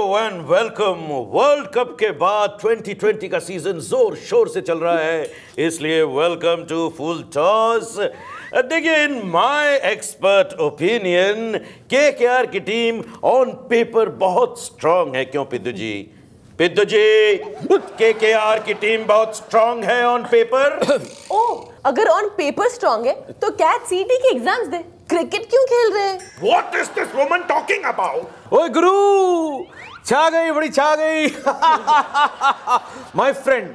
And welcome world cup के बाद 2020 का सीजन जोर शोर से चल रहा है इसलिए वेलकम टू फुल टॉस देखिए इन माय एक्सपर्ट ओपिनियन के के आर की टीम ऑन पेपर बहुत स्ट्रांग है क्यों पिद्दू जी पिद्दू जी के के आर की टीम बहुत स्ट्रांग है ऑन पेपर ओ अगर ऑन पेपर स्ट्रांग है तो कैट सीटी के एग्जाम्स दे क्रिकेट क्यों खेल रहे हैं what is this woman talking about ओए गुरु छा गई बड़ी छा गई माय फ्रेंड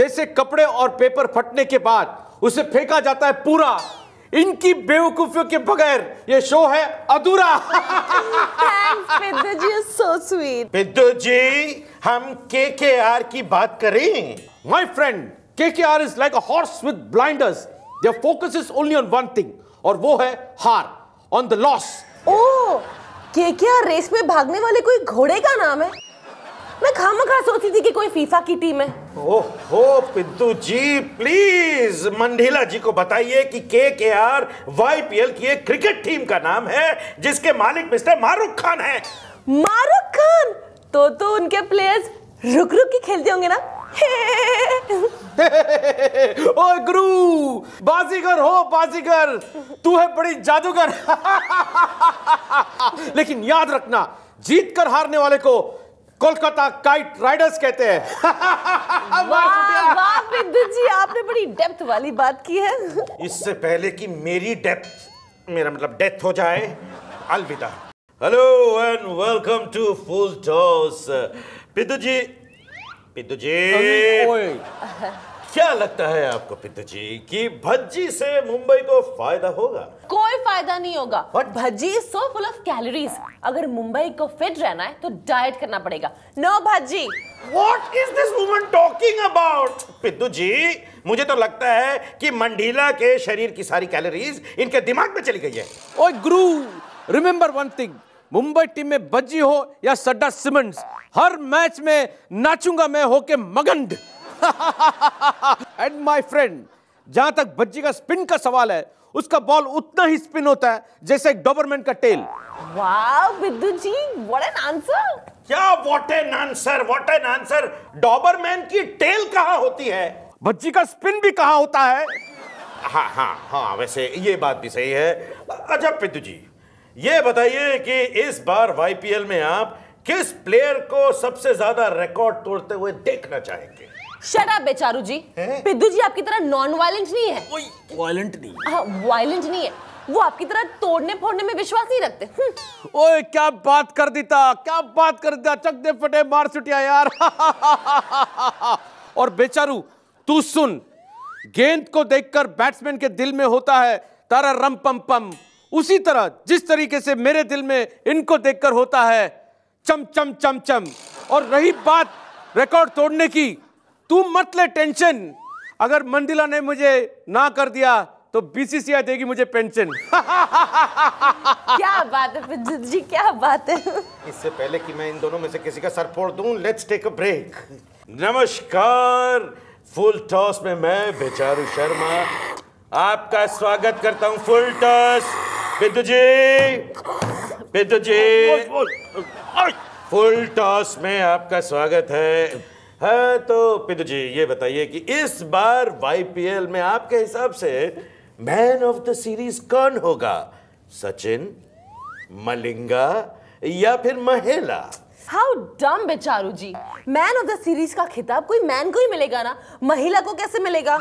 जैसे कपड़े और पेपर फटने के बाद उसे फेंका जाता है पूरा इनकी बेवकूफियों के बगैर ये शो है अधूरा जी सो स्वीट पिद्दू जी हम के के आर की बात करें माई friend K K R is like a horse with blinders focus is only on one thing और वो है हार ऑन द लॉस ओ के क्या रेस में भागने वाले कोई घोड़े का नाम है मैं खामा खा सोचती थी कि कोई फीफा की टीम है ओ हो पिंटू जी प्लीज मंडीला जी को बताइए कि के के आर वाईपीएल की एक क्रिकेट टीम का नाम है जिसके मालिक मिस्टर मारूक खान है मारूक खान तो तो उनके प्लेयर्स रुक रुक के खेलते होंगे ना ओए गुरु बाजीगर हो बाजीगर तू है बड़ी जादूगर लेकिन याद रखना जीत कर हारने वाले को कोलकाता काइट राइडर्स कहते हैं जी आपने बड़ी डेप्थ वाली बात की है इससे पहले कि मेरी डेप्थ मेरा मतलब डेथ हो जाए अलविदा hello and welcome to full जी पितु जी क्या लगता है आपको पितु जी कि भज्जी से मुंबई को फायदा होगा कोई फायदा नहीं होगा but Bhajji is so full of calories अगर मुंबई को फिट रहना है तो डाइट करना पड़ेगा no Bhajji what is this woman talking about Piddu ji मुझे तो लगता है कि मंडीला के शरीर की सारी कैलोरीज इनके दिमाग में चली गई है ओए गुरु remember one thing Mumbai team में बज्जी हो या सड्डा सिमेंट्स हर मैच में नाचूंगा मैं होके मगंड एंड माय फ्रेंड जहां तक बज्जी का स्पिन का सवाल है उसका बॉल उतना ही स्पिन होता है जैसे एक डोबरमैन का टेल जी व्हाट एन आंसर क्या what an answer what an answer Doberman की टेल कहां होती है बज्जी का स्पिन भी कहां होता है हाँ हाँ हाँ वैसे ये बात भी सही है अच्छा पिद्दू जी ये बताइए कि इस बार वाईपीएल में आप किस प्लेयर को सबसे ज्यादा रिकॉर्ड तोड़ते हुए देखना चाहेंगे शराब बेचारू जी पिद्दू जी आपकी तरह नॉन वायलेंट नहीं है वायलेंट नहीं वायलेंट हाँ, नहीं है वो आपकी तरह तोड़ने फोड़ने में विश्वास नहीं रखते हम्म। ओए क्या बात कर देता क्या बात कर देता चक दे फटे मार सुटिया यार और बेचारू तू सुन गेंद को देखकर बैट्समैन के दिल में होता है तारा रम पम पम उसी तरह जिस तरीके से मेरे दिल में इनको देखकर होता है चम चम चम चम और रही बात रिकॉर्ड तोड़ने की तू मत ले टेंशन अगर मंदिला ने मुझे ना कर दिया तो बीसीसीआई देगी मुझे पेंशन क्या बात है जी क्या बात है इससे पहले कि मैं इन दोनों में से किसी का सर फोड़ दूं लेट्स टेक अ ब्रेक नमस्कार फुल टॉस में मैं बेचारू शर्मा आपका स्वागत करता हूं फुल टॉस बिंदु जी बिंदु जी फुल टॉस में आपका स्वागत है है हाँ, तो बिंदु जी ये बताइए कि इस बार वाईपीएल में आपके हिसाब से मैन ऑफ द सीरीज कौन होगा सचिन मलिंगा या फिर Mahela how dumb Becharu ji man of the series का खिताब कोई मैन को ही मिलेगा ना महिला को कैसे मिलेगा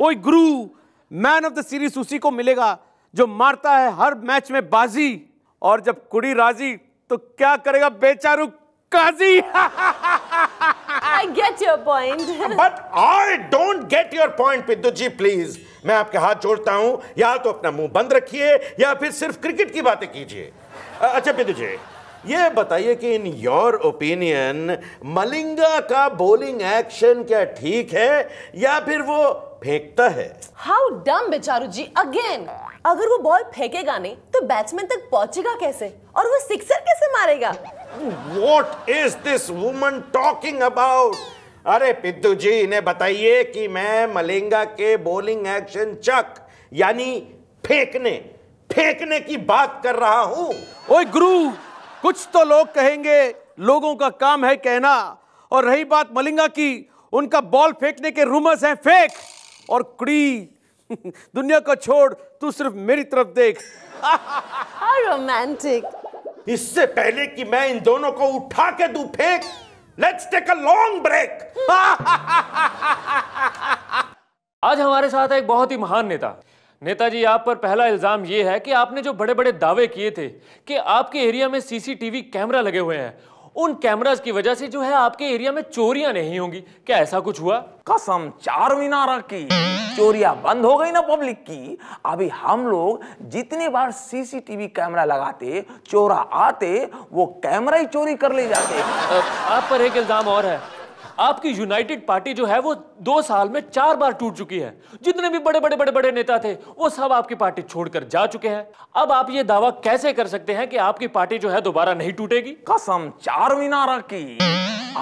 ओए गुरु मैन ऑफ द सीरीज उसी को मिलेगा जो मारता है हर मैच में बाजी और जब कुड़ी राजी तो क्या करेगा बेचारू काजी I get your point but I don't get your point Piddu ji please मैं आपके हाथ जोड़ता हूं या तो अपना मुंह बंद रखिए या फिर सिर्फ क्रिकेट की बातें कीजिए अच्छा पिद्दू जी ये बताइए कि इन योर ओपिनियन मलिंगा का बॉलिंग एक्शन क्या ठीक है या फिर वो फेंकता है how dumb Becharu ji again अगर वो बॉल फेंकेगा नहीं तो बैट्समैन तक पहुंचेगा कैसे और वो सिक्सर कैसे मारेगा what is this woman talking about अरे पिद्दू जी इन्हें बताइए कि मैं मलिंगा के बॉलिंग एक्शन चक यानी फेंकने फेंकने की बात कर रहा हूं ओए गुरु कुछ तो लोग कहेंगे लोगों का काम है कहना और रही बात मलिंगा की उनका बॉल फेंकने के रूमर्स हैं फेक और कुड़ी दुनिया को छोड़ तू सिर्फ मेरी तरफ देख रोमांटिक इससे पहले कि मैं इन दोनों को उठा के दू फेंक let's take a long break आज हमारे साथ है एक बहुत ही महान नेता नेताजी आप पर पहला इल्जाम यह है कि आपने जो बड़े बड़े दावे किए थे कि आपके एरिया में सीसीटीवी कैमरा लगे हुए हैं उन कैमराज की वजह से जो है आपके एरिया में चोरियां नहीं होंगी क्या ऐसा कुछ हुआ कसम चार मीनारा की चोरियां बंद हो गई ना पब्लिक की अभी हम लोग जितनी बार सीसीटीवी कैमरा लगाते चोरा आते वो कैमरा ही चोरी कर ले जाते आप पर एक इल्जाम और है आपकी यूनाइटेड पार्टी जो है वो दो साल में चार बार टूट चुकी है जितने भी बड़े बड़े बड़े बड़े नेता थे वो सब आपकी पार्टी छोड़कर जा चुके हैं अब आप ये दावा कैसे कर सकते हैं कि आपकी पार्टी जो है दोबारा नहीं टूटेगी कसम चार मीनारा की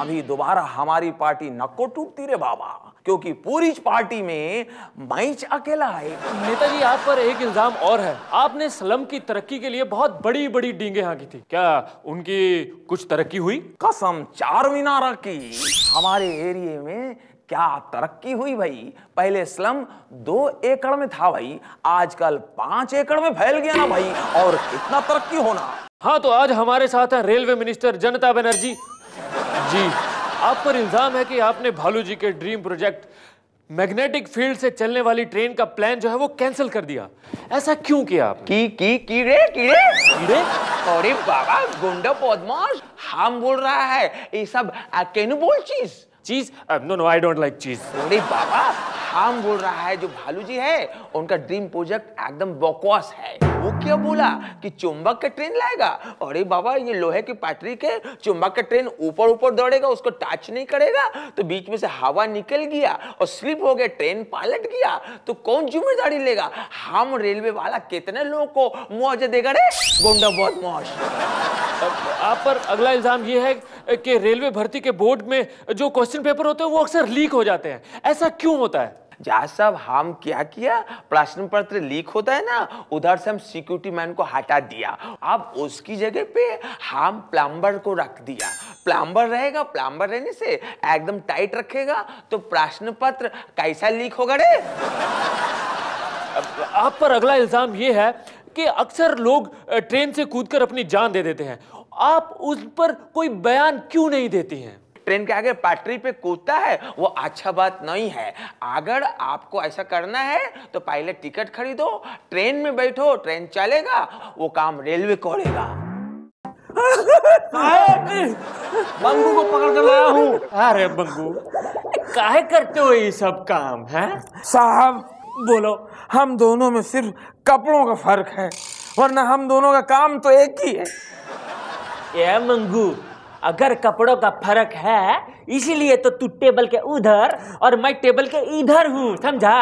अभी दोबारा हमारी पार्टी नक्को टूटती रे बाबा क्योंकि पूरी पार्टी में माइच अकेला है नेताजी आप पर एक इल्जाम और है आपने स्लम की तरक्की के लिए बहुत बड़ी बड़ी डींगे की थी क्या उनकी कुछ तरक्की हुई कसम चार मीनारा की हमारे एरिए में क्या तरक्की हुई भाई पहले स्लम दो एकड़ में था भाई आजकल पांच एकड़ में फैल गया ना भाई और कितना तरक्की होना हाँ तो आज हमारे साथ है रेलवे मिनिस्टर जनता बनर्जी जी आप पर इल्जाम है कि आपने भालू जी के ड्रीम प्रोजेक्ट मैग्नेटिक फील्ड से चलने वाली ट्रेन का प्लान जो है वो कैंसिल कर दिया ऐसा क्यों किया आपने? की की कीड़े कीड़े कीड़े अरे बाबा गुंडा पदमाश हम बोल रहा है ये सब कैन बोल cheese cheese no no I don't like cheese अरे बाबा हम बोल रहा है जो भालू जी है उनका ड्रीम प्रोजेक्ट एकदम बकवास है वो क्या बोला कि चुंबक का ट्रेन लाएगा अरे बाबा ये लोहे की पटरी के चुंबक का ट्रेन ऊपर ऊपर दौड़ेगा उसको टच नहीं करेगा तो बीच में से हवा निकल गया और स्लिप हो गया ट्रेन पलट गया तो कौन जिम्मेदारी लेगा हम रेलवे वाला कितने लोगों को मुआवजा देगा रे गोंडा बहुत मुआवजा आप पर अगला इल्ज़ाम ये है कि रेलवे भर्ती के बोर्ड में जो क्वेश्चन पेपर होते हैं वो अक्सर लीक हो जाते हैं ऐसा क्यों होता है जहाँ साहब हम क्या किया प्रश्न पत्र लीक होता है ना उधर से हम सिक्योरिटी मैन को हटा दिया अब उसकी जगह पे हम प्लम्बर को रख दिया प्लम्बर रहेगा प्लम्बर रहने से एकदम टाइट रखेगा तो प्रश्न पत्र कैसा लीक होगा रे आप पर अगला इल्जाम ये है कि अक्सर लोग ट्रेन से कूदकर अपनी जान दे देते हैं आप उस पर कोई बयान क्यों नहीं देती हैं ट्रेन के आगे पटरी पे कूदता है वो अच्छा बात नहीं है अगर आपको ऐसा करना है तो पहले टिकट खरीदो ट्रेन में बैठो ट्रेन चलेगा वो काम रेलवे करेगा बंगू को पकड़ कर लाया हूँ अरे बंगू काहे करते हो ये सब काम है साहब बोलो हम दोनों में सिर्फ कपड़ों का फर्क है वरना हम दोनों का काम तो एक ही है मंगू अगर कपड़ों का फर्क है इसीलिए तो तू टेबल के उधर और मैं टेबल के इधर हूँ समझा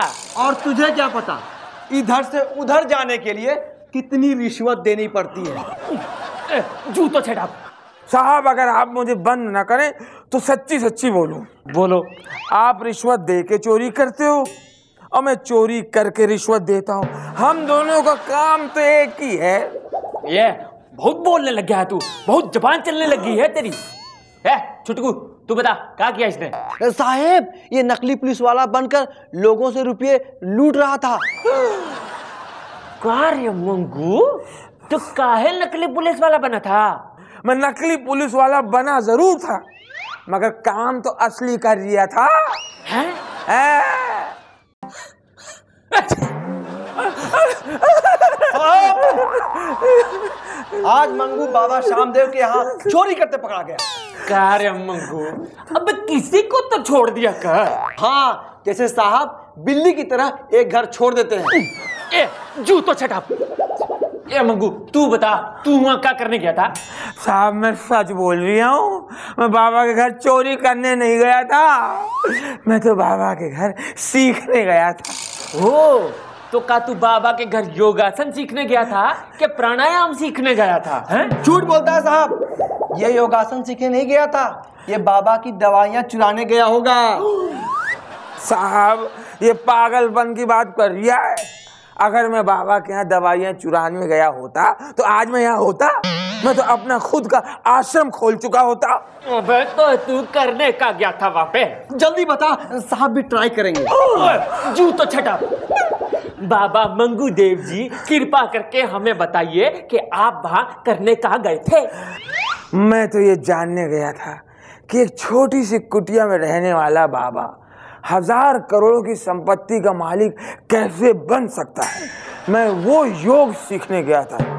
और तुझे क्या पता इधर से उधर जाने के लिए कितनी रिश्वत देनी पड़ती है जूतो छेड़ा साहब अगर आप मुझे बंद ना करें तो सच्ची सच्ची बोलो बोलो आप रिश्वत दे के चोरी करते हो और मैं चोरी करके रिश्वत देता हूँ हम दोनों का काम तो एक ही है ये बहुत बोलने लग गया है तू बहुत जबान चलने लगी है तेरी है छुटकू तू बता क्या किया इसने साहेब ये नकली पुलिस वाला बनकर लोगों से रुपये लूट रहा था कार्य मंगू तो काहे नकली पुलिस वाला बना था मैं नकली पुलिस वाला बना जरूर था मगर काम तो असली कर दिया था है? है? आज मंगू बाबा शामदेव के यहाँ चोरी करते पकड़ा गया कार्य मंगू अब किसी को तो छोड़ दिया कर हाँ जैसे साहब बिल्ली की तरह एक घर छोड़ देते हैं ए जू तो छठा ए मंगू तू बता तू वहाँ क्या करने गया था साहब मैं सच बोल रही हूँ मैं बाबा के घर चोरी करने नहीं गया था मैं तो बाबा के घर सीखने गया था ओ तो का तू बाबा के घर योगासन सीखने गया था कि प्राणायाम सीखने गया था झूठ बोलता है साहब ये योगासन सीखने नहीं गया था ये बाबा की दवाइयाँ चुराने गया होगा साहब ये पागलपन की बात कर रिया है अगर मैं बाबा के यहाँ दवाइयाँ चुराने गया होता तो आज मैं यहाँ होता मैं तो अपना खुद का आश्रम खोल चुका होता अबे तो तू करने का गया था वहाँ पे जल्दी बता साहब भी ट्राई करेंगे जू तो छटा बाबा मंगू देव जी कृपा करके हमें बताइए कि आप वहाँ करने कहा गए थे मैं तो ये जानने गया था कि एक छोटी सी कुटिया में रहने वाला बाबा हजार करोड़ों की संपत्ति का मालिक कैसे बन सकता है मैं वो योग सीखने गया था